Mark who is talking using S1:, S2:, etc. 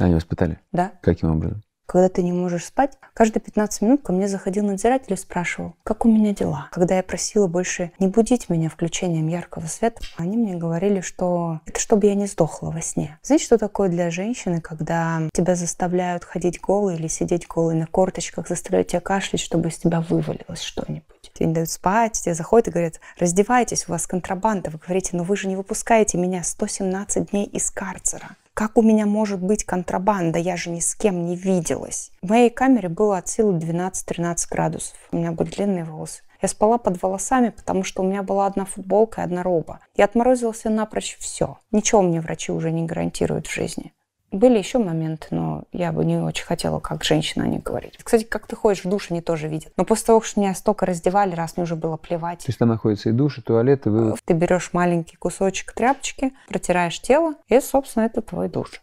S1: А, они вас пытали? Да. Каким образом?
S2: Когда ты не можешь спать, каждые 15 минут ко мне заходил надзиратель и спрашивал, как у меня дела. Когда я просила больше не будить меня включением яркого света, они мне говорили, что это чтобы я не сдохла во сне. Знаете, что такое для женщины, когда тебя заставляют ходить голой или сидеть голой на корточках, заставляют тебя кашлять, чтобы из тебя вывалилось что-нибудь? Тебе не дают спать, тебе заходят и говорят, раздевайтесь, у вас контрабанда. Вы говорите, но вы же не выпускаете меня 117 дней из карцера. Как у меня может быть контрабанда? Я же ни с кем не виделась. В моей камере было от силы 12-13 градусов. У меня были длинные волосы. Я спала под волосами, потому что у меня была одна футболка и одна роба. Я отморозила отморозился напрочь все. Ничего мне врачи уже не гарантируют в жизни. Были еще моменты, но я бы не очень хотела, как женщина, о них говорить. Кстати, как ты ходишь в душ, они тоже видят. Но после того, что меня столько раздевали, раз мне уже было плевать.
S3: То есть там находится и душ, и туалет, и вывод.
S2: Ты берешь маленький кусочек тряпочки, протираешь тело, и, собственно, это твой душ.